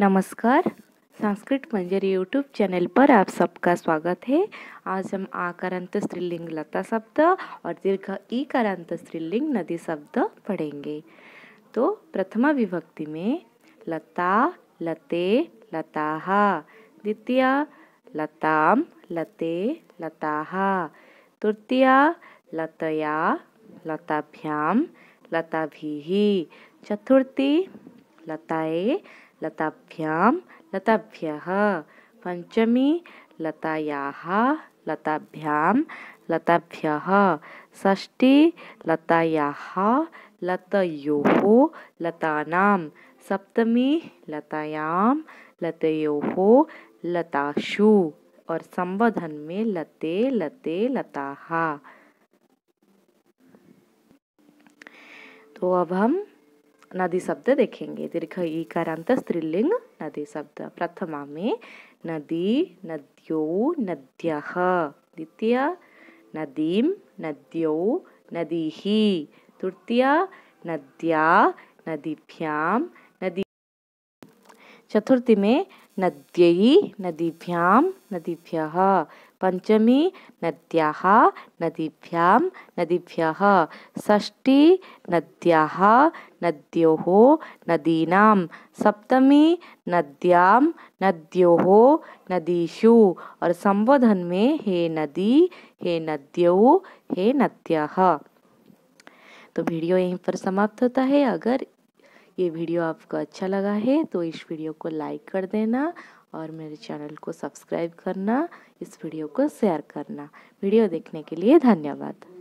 नमस्कार संस्कृत मंजर YouTube channel पर आप सबका स्वागत है आज हम आकारांत स्त्रीलिंग लता शब्द और दीर्घ ई कारांत स्त्रीलिंग नदी शब्द पढ़ेंगे तो प्रथमा विभक्ति में लता लते लता द्वितीय लताम लते लता तृतीय लतया लताभ्याम लताभि चतुर्थी लताए लताभ्याम लताभ्य पंचमी लताया लताभ्याम लताभ्य ष्ठी लताया लतो लता सप्तमी लतायाम लतो लताशु और संबोधन में लते लते लता तो अब हम नदी शब्द देखेंगे दीर्घ ईकारांत स्त्रीलिंग नदी शब्द प्रथमा में नदी नद्यो नद्य द्वितीय नदी नद्यो नदी ही तृतीय नद्या नदीभ्याम नदी चतुर्थी में नद्यै नदीभ्यां नदीभ्यः पञ्चमी नद्याः नदीभ्यां नदीभ्यः षष्ठी नद्याः नद्योः नदीनां सप्तमी नद्यां नद्योः नदीषु और संबोधन में हे नदी हे नद्यौ हे नद्यः तो वीडियो यहीं पर समाप्त होता है अगर ये वीडियो आपको अच्छा लगा है तो इस वीडियो को लाइक कर देना और मेरे चैनल को सब्सक्राइब करना इस वीडियो को शेयर करना वीडियो देखने के लिए धन्यवाद